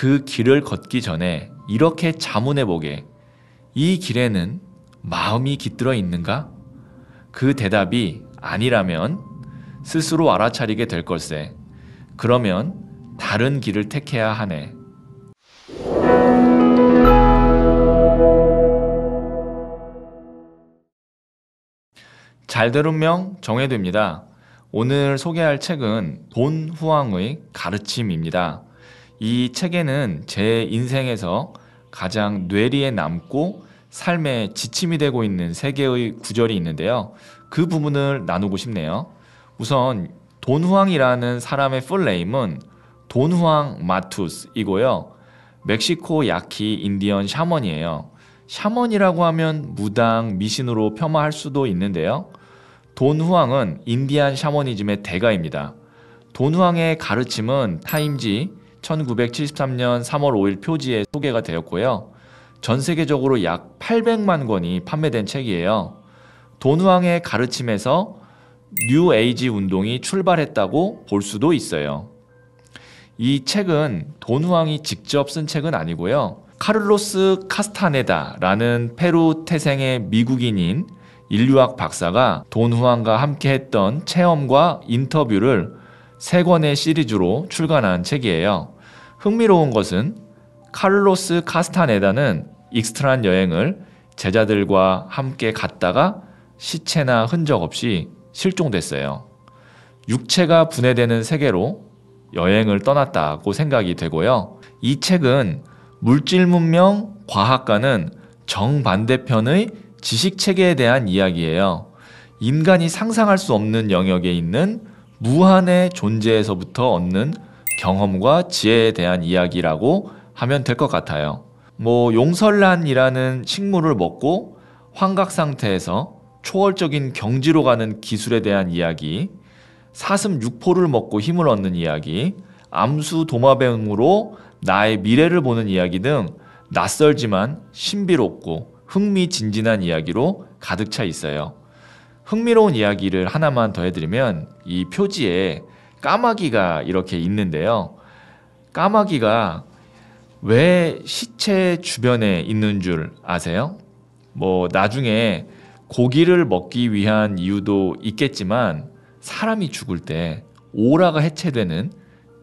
그 길을 걷기 전에 이렇게 자문해 보게. 이 길에는 마음이 깃들어 있는가? 그 대답이 아니라면 스스로 알아차리게 될 걸세. 그러면 다른 길을 택해야 하네. 잘 들은 명 정해됩니다. 오늘 소개할 책은 돈 후왕의 가르침입니다. 이 책에는 제 인생에서 가장 뇌리에 남고 삶의 지침이 되고 있는 세 개의 구절이 있는데요. 그 부분을 나누고 싶네요. 우선 돈후앙이라는 사람의 풀네임은 돈후앙 마투스이고요. 멕시코 야키 인디언 샤먼이에요. 샤먼이라고 하면 무당, 미신으로 폄하할 수도 있는데요. 돈후앙은 인디안 샤머니즘의 대가입니다. 돈후앙의 가르침은 타임지, 1973년 3월 5일 표지에 소개가 되었고요. 전 세계적으로 약 800만 권이 판매된 책이에요. 돈우왕의 가르침에서 뉴 에이지 운동이 출발했다고 볼 수도 있어요. 이 책은 돈우왕이 직접 쓴 책은 아니고요. 카를로스 카스타네다라는 페루 태생의 미국인인 인류학 박사가 돈후안과 함께 했던 체험과 인터뷰를 세 권의 시리즈로 출간한 책이에요. 흥미로운 것은 카를로스 카스타네다는 익스트란 여행을 제자들과 함께 갔다가 시체나 흔적 없이 실종됐어요. 육체가 분해되는 세계로 여행을 떠났다고 생각이 되고요. 이 책은 물질 문명 과학과는 정반대편의 지식 체계에 대한 이야기예요. 인간이 상상할 수 없는 영역에 있는 무한의 존재에서부터 얻는 경험과 지혜에 대한 이야기라고 하면 될 것 같아요. 뭐 용설란이라는 식물을 먹고 환각 상태에서 초월적인 경지로 가는 기술에 대한 이야기, 사슴 육포를 먹고 힘을 얻는 이야기, 암수 도마뱀으로 나의 미래를 보는 이야기 등 낯설지만 신비롭고 흥미진진한 이야기로 가득 차 있어요. 흥미로운 이야기를 하나만 더해드리면 이 표지에 까마귀가 이렇게 있는데요. 까마귀가 왜 시체 주변에 있는 줄 아세요? 뭐 나중에 고기를 먹기 위한 이유도 있겠지만 사람이 죽을 때 오라가 해체되는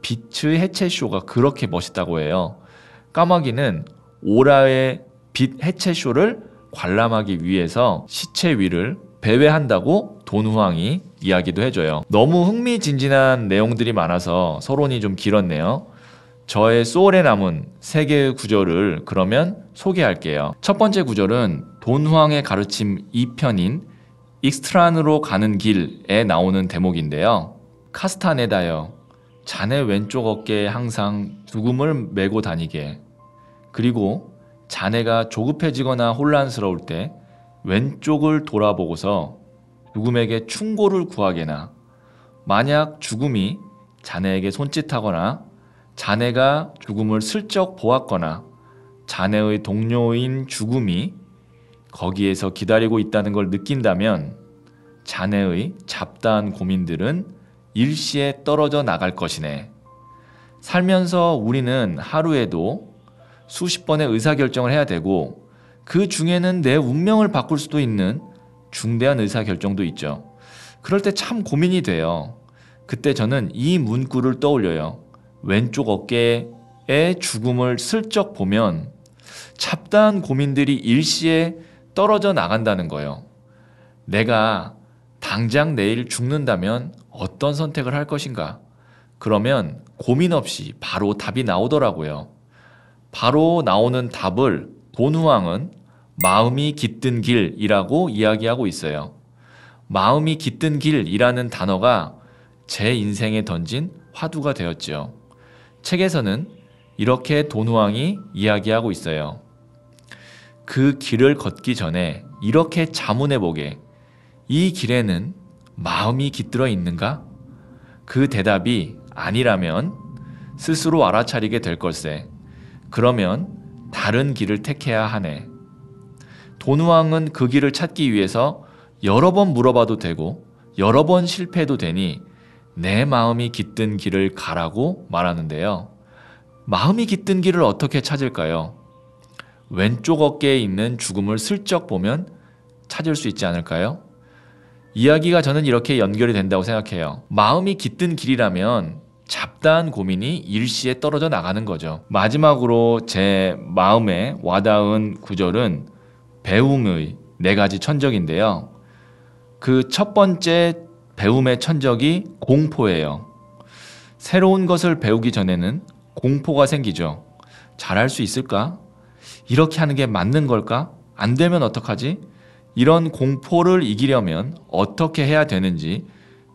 빛의 해체쇼가 그렇게 멋있다고 해요. 까마귀는 오라의 빛 해체쇼를 관람하기 위해서 시체 위를 배회한다고 돈후황이 이야기도 해줘요. 너무 흥미진진한 내용들이 많아서 서론이 좀 길었네요. 저의 소울에 남은 세 개의 구절을 그러면 소개할게요. 첫 번째 구절은 돈후황의 가르침 2편인 익스트란으로 가는 길에 나오는 대목인데요. 카스타네다여, 자네 왼쪽 어깨에 항상 죽음을 메고 다니게. 그리고 자네가 조급해지거나 혼란스러울 때 왼쪽을 돌아보고서 죽음에게 충고를 구하게나 만약 죽음이 자네에게 손짓하거나 자네가 죽음을 슬쩍 보았거나 자네의 동료인 죽음이 거기에서 기다리고 있다는 걸 느낀다면 자네의 잡다한 고민들은 일시에 떨어져 나갈 것이네. 살면서 우리는 하루에도 수십 번의 의사결정을 해야 되고 그 중에는 내 운명을 바꿀 수도 있는 중대한 의사결정도 있죠. 그럴 때 참 고민이 돼요. 그때 저는 이 문구를 떠올려요. 왼쪽 어깨에 죽음을 슬쩍 보면 잡다한 고민들이 일시에 떨어져 나간다는 거예요. 내가 당장 내일 죽는다면 어떤 선택을 할 것인가? 그러면 고민 없이 바로 답이 나오더라고요. 바로 나오는 답을 본후왕은 마음이 깃든 길이라고 이야기하고 있어요. 마음이 깃든 길이라는 단어가 제 인생에 던진 화두가 되었지요. 책에서는 이렇게 돈우왕이 이야기하고 있어요. 그 길을 걷기 전에 이렇게 자문해 보게. 이 길에는 마음이 깃들어 있는가? 그 대답이 아니라면 스스로 알아차리게 될 걸세. 그러면 다른 길을 택해야 하네. 돈우왕은 그 길을 찾기 위해서 여러 번 물어봐도 되고 여러 번 실패해도 되니 내 마음이 깃든 길을 가라고 말하는데요. 마음이 깃든 길을 어떻게 찾을까요? 왼쪽 어깨에 있는 죽음을 슬쩍 보면 찾을 수 있지 않을까요? 이야기가 저는 이렇게 연결이 된다고 생각해요. 마음이 깃든 길이라면 잡다한 고민이 일시에 떨어져 나가는 거죠. 마지막으로 제 마음에 와닿은 구절은 배움의 네 가지 천적인데요. 그 첫 번째 배움의 천적이 공포예요. 새로운 것을 배우기 전에는 공포가 생기죠. 잘할 수 있을까? 이렇게 하는 게 맞는 걸까? 안 되면 어떡하지? 이런 공포를 이기려면 어떻게 해야 되는지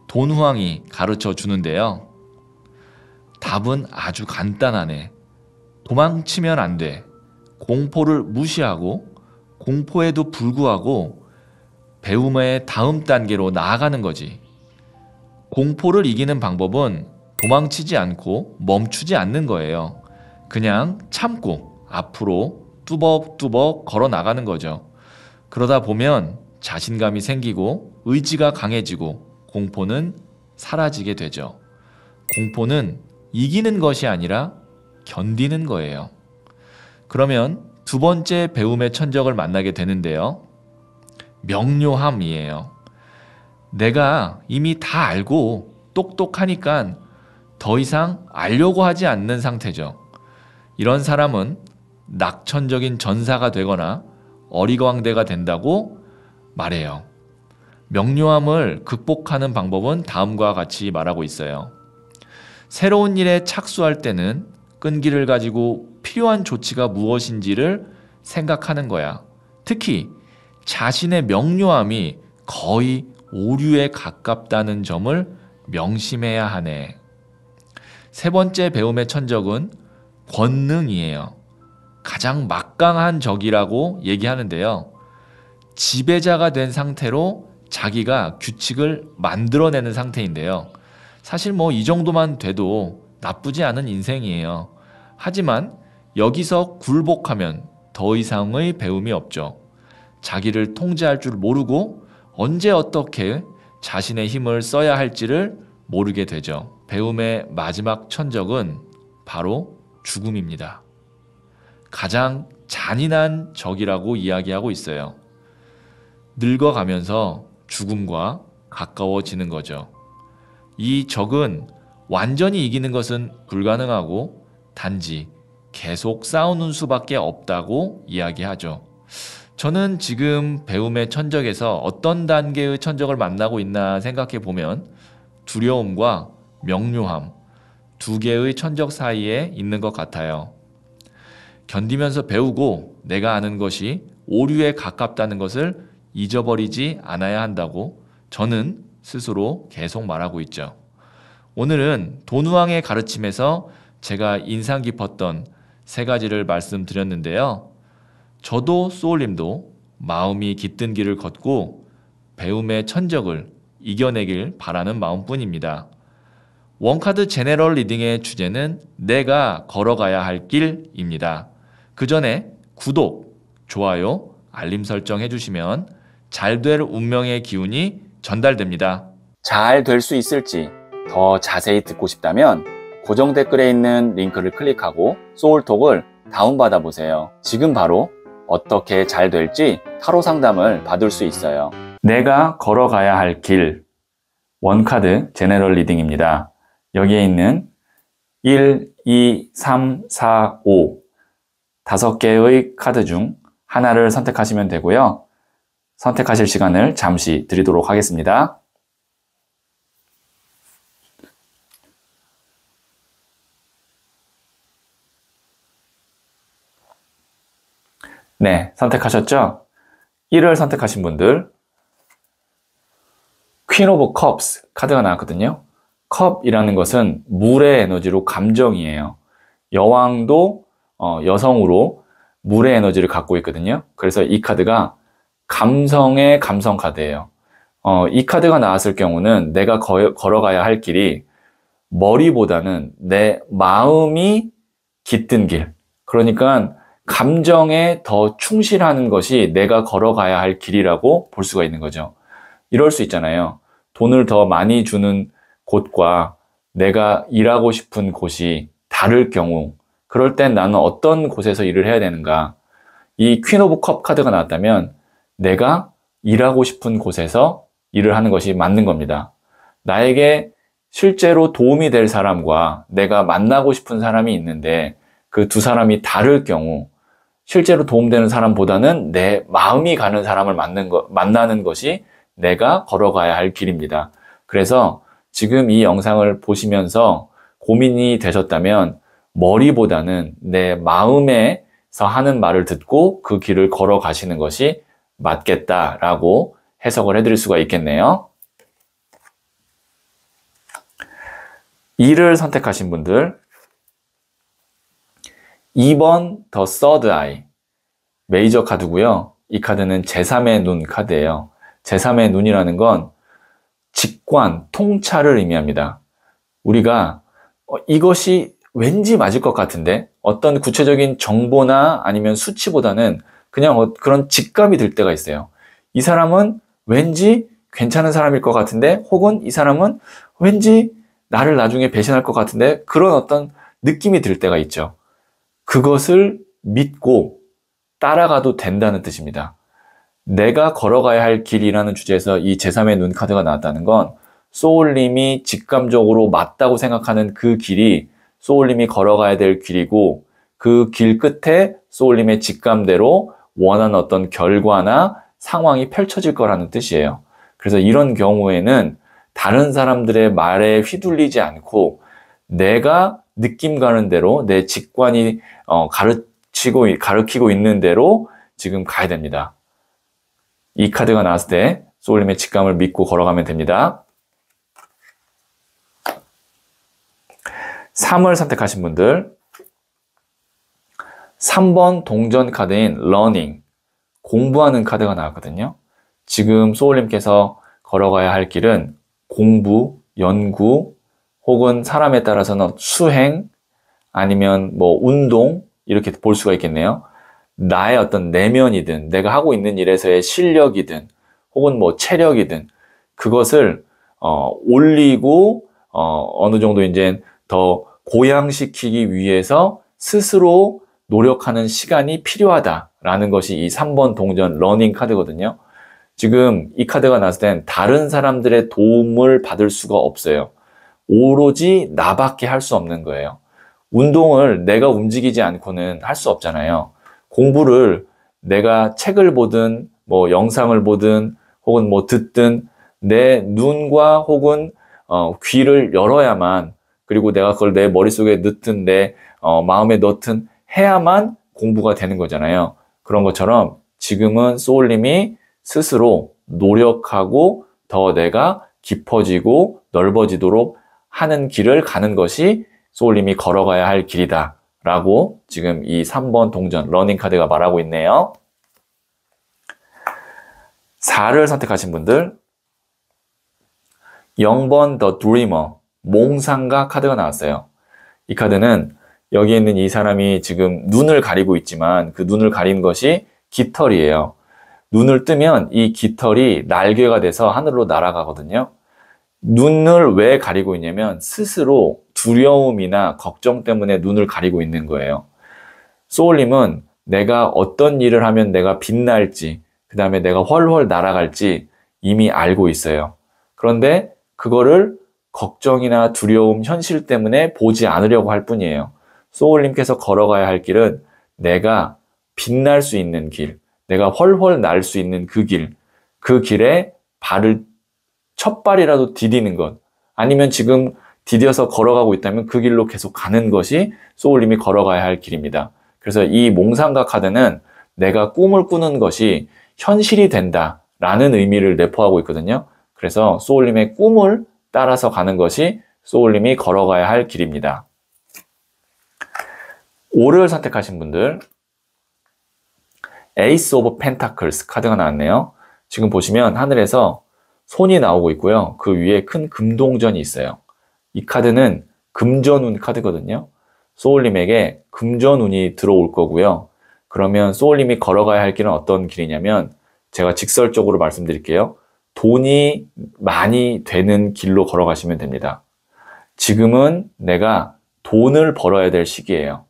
돈후왕이 가르쳐 주는데요. 답은 아주 간단하네. 도망치면 안 돼. 공포를 무시하고 공포에도 불구하고 배움의 다음 단계로 나아가는 거지. 공포를 이기는 방법은 도망치지 않고 멈추지 않는 거예요. 그냥 참고 앞으로 뚜벅뚜벅 걸어 나가는 거죠. 그러다 보면 자신감이 생기고 의지가 강해지고 공포는 사라지게 되죠. 공포는 이기는 것이 아니라 견디는 거예요. 그러면 두 번째 배움의 천적을 만나게 되는데요. 명료함이에요. 내가 이미 다 알고 똑똑하니까 더 이상 알려고 하지 않는 상태죠. 이런 사람은 낙천적인 전사가 되거나 어리광대가 된다고 말해요. 명료함을 극복하는 방법은 다음과 같이 말하고 있어요. 새로운 일에 착수할 때는 끈기를 가지고 필요한 조치가 무엇인지를 생각하는 거야. 특히 자신의 명료함이 거의 오류에 가깝다는 점을 명심해야 하네. 세 번째 배움의 천적은 권능이에요. 가장 막강한 적이라고 얘기하는데요. 지배자가 된 상태로 자기가 규칙을 만들어내는 상태인데요. 사실 뭐 이 정도만 돼도 나쁘지 않은 인생이에요. 하지만 여기서 굴복하면 더 이상의 배움이 없죠. 자기를 통제할 줄 모르고 언제 어떻게 자신의 힘을 써야 할지를 모르게 되죠. 배움의 마지막 천적은 바로 죽음입니다. 가장 잔인한 적이라고 이야기하고 있어요. 늙어가면서 죽음과 가까워지는 거죠. 이 적은 완전히 이기는 것은 불가능하고 단지 계속 싸우는 수밖에 없다고 이야기하죠. 저는 지금 배움의 천적에서 어떤 단계의 천적을 만나고 있나 생각해 보면 두려움과 명료함 두 개의 천적 사이에 있는 것 같아요. 견디면서 배우고 내가 아는 것이 오류에 가깝다는 것을 잊어버리지 않아야 한다고 저는 스스로 계속 말하고 있죠. 오늘은 돈우왕의 가르침에서 제가 인상 깊었던 세 가지를 말씀드렸는데요. 저도 소울님도 마음이 깃든 길을 걷고 배움의 천적을 이겨내길 바라는 마음뿐입니다. 원카드 제네럴 리딩의 주제는 내가 걸어가야 할 길입니다. 그 전에 구독, 좋아요, 알림 설정 해주시면 잘 될 운명의 기운이 전달됩니다. 잘 될 수 있을지 더 자세히 듣고 싶다면 고정 댓글에 있는 링크를 클릭하고 소울톡을 다운받아 보세요. 지금 바로 어떻게 잘 될지 타로 상담을 받을 수 있어요. 내가 걸어가야 할 길. 원카드 제네럴 리딩입니다. 여기에 있는 1, 2, 3, 4, 5. 다섯 개의 카드 중 하나를 선택하시면 되고요. 선택하실 시간을 잠시 드리도록 하겠습니다. 네, 선택하셨죠? 1을 선택하신 분들 퀸 오브 컵스 카드가 나왔거든요. 컵이라는 것은 물의 에너지로 감정이에요. 여왕도 어, 여성으로 물의 에너지를 갖고 있거든요. 그래서 이 카드가 감성의 감성 카드예요. 어, 이 카드가 나왔을 경우는 내가 거, 걸어가야 할 길이 머리보다는 내 마음이 깃든 길. 그러니까 감정에 더 충실하는 것이 내가 걸어가야 할 길이라고 볼 수가 있는 거죠. 이럴 수 있잖아요. 돈을 더 많이 주는 곳과 내가 일하고 싶은 곳이 다를 경우, 그럴 땐 나는 어떤 곳에서 일을 해야 되는가. 이 퀸 오브 컵 카드가 나왔다면 내가 일하고 싶은 곳에서 일을 하는 것이 맞는 겁니다. 나에게 실제로 도움이 될 사람과 내가 만나고 싶은 사람이 있는데 그 두 사람이 다를 경우 실제로 도움되는 사람보다는 내 마음이 가는 사람을 거, 만나는 것이 내가 걸어가야 할 길입니다. 그래서 지금 이 영상을 보시면서 고민이 되셨다면 머리보다는 내 마음에서 하는 말을 듣고 그 길을 걸어가시는 것이 맞겠다라고 해석을 해드릴 수가 있겠네요. 2를 선택하신 분들 2번 더 서드 아이 메이저 카드고요. 이 카드는 제3의 눈 카드예요. 제3의 눈이라는 건 직관, 통찰을 의미합니다. 우리가 어, 이것이 왠지 맞을 것 같은데 어떤 구체적인 정보나 아니면 수치보다는 그냥 어, 그런 직감이 들 때가 있어요. 이 사람은 왠지 괜찮은 사람일 것 같은데 혹은 이 사람은 왠지 나를 나중에 배신할 것 같은데 그런 어떤 느낌이 들 때가 있죠. 그것을 믿고 따라가도 된다는 뜻입니다. 내가 걸어가야 할 길이라는 주제에서 이 제3의 눈 카드가 나왔다는 건 소울님이 직감적으로 맞다고 생각하는 그 길이 소울님이 걸어가야 될 길이고 그 길 끝에 소울님의 직감대로 원하는 어떤 결과나 상황이 펼쳐질 거라는 뜻이에요. 그래서 이런 경우에는 다른 사람들의 말에 휘둘리지 않고 내가 느낌 가는 대로 내 직관이 어, 가르치고 가르키고 있는 대로 지금 가야 됩니다. 이 카드가 나왔을 때 소울님의 직감을 믿고 걸어가면 됩니다. 3을 선택하신 분들 3번 동전 카드인 러닝 공부하는 카드가 나왔거든요. 지금 소울님께서 걸어가야 할 길은 공부, 연구, 혹은 사람에 따라서는 수행, 아니면 뭐 운동, 이렇게 볼 수가 있겠네요. 나의 어떤 내면이든, 내가 하고 있는 일에서의 실력이든, 혹은 뭐 체력이든, 그것을, 어, 올리고, 어, 어느 정도 이제 더 고양시키기 위해서 스스로 노력하는 시간이 필요하다라는 것이 이 3번 동전 러닝 카드거든요. 지금 이 카드가 나왔을 땐 다른 사람들의 도움을 받을 수가 없어요. 오로지 나밖에 할 수 없는 거예요. 운동을 내가 움직이지 않고는 할 수 없잖아요. 공부를 내가 책을 보든 뭐 영상을 보든 혹은 뭐 듣든 내 눈과 혹은 어, 귀를 열어야만 그리고 내가 그걸 내 머릿속에 넣든 내 어, 마음에 넣든 해야만 공부가 되는 거잖아요. 그런 것처럼 지금은 소울님이 스스로 노력하고 더 내가 깊어지고 넓어지도록 하는 길을 가는 것이 소울님이 걸어가야 할 길이다. 라고 지금 이 3번 동전 러닝카드가 말하고 있네요. 4를 선택하신 분들 0번 더 h 리머 몽상가 카드가 나왔어요. 이 카드는 여기 있는 이 사람이 지금 눈을 가리고 있지만 그 눈을 가린 것이 깃털이에요. 눈을 뜨면 이 깃털이 날개가 돼서 하늘로 날아가거든요. 눈을 왜 가리고 있냐면 스스로 두려움이나 걱정 때문에 눈을 가리고 있는 거예요. 소울님은 내가 어떤 일을 하면 내가 빛날지, 그 다음에 내가 훨훨 날아갈지 이미 알고 있어요. 그런데 그거를 걱정이나 두려움, 현실 때문에 보지 않으려고 할 뿐이에요. 소울님께서 걸어가야 할 길은 내가 빛날 수 있는 길, 내가 훨훨 날 수 있는 그 길, 그 길에 발을 첫 발이라도 디디는 것, 아니면 지금 디뎌서 걸어가고 있다면 그 길로 계속 가는 것이 소울님이 걸어가야 할 길입니다. 그래서 이 몽상각 카드는 내가 꿈을 꾸는 것이 현실이 된다 라는 의미를 내포하고 있거든요. 그래서 소울님의 꿈을 따라서 가는 것이 소울님이 걸어가야 할 길입니다. 5를 선택하신 분들 에이스 오브 펜타클스 카드가 나왔네요. 지금 보시면 하늘에서 손이 나오고 있고요. 그 위에 큰 금동전이 있어요. 이 카드는 금전운 카드거든요. 소울님에게 금전운이 들어올 거고요. 그러면 소울님이 걸어가야 할 길은 어떤 길이냐면 제가 직설적으로 말씀드릴게요. 돈이 많이 되는 길로 걸어가시면 됩니다. 지금은 내가 돈을 벌어야 될 시기예요.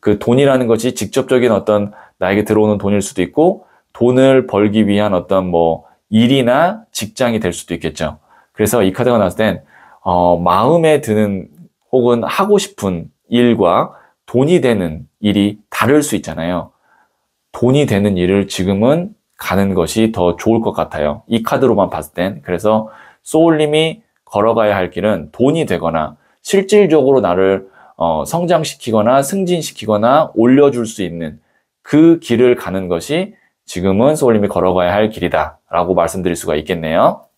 그 돈이라는 것이 직접적인 어떤 나에게 들어오는 돈일 수도 있고 돈을 벌기 위한 어떤 뭐 일이나 직장이 될 수도 있겠죠. 그래서 이 카드가 나왔을 땐 어, 마음에 드는 혹은 하고 싶은 일과 돈이 되는 일이 다를 수 있잖아요. 돈이 되는 일을 지금은 가는 것이 더 좋을 것 같아요. 이 카드로만 봤을 땐. 그래서 소울님이 걸어가야 할 길은 돈이 되거나 실질적으로 나를 어, 성장시키거나 승진시키거나 올려줄 수 있는 그 길을 가는 것이 지금은 소울님이 걸어가야 할 길이다라고 말씀드릴 수가 있겠네요.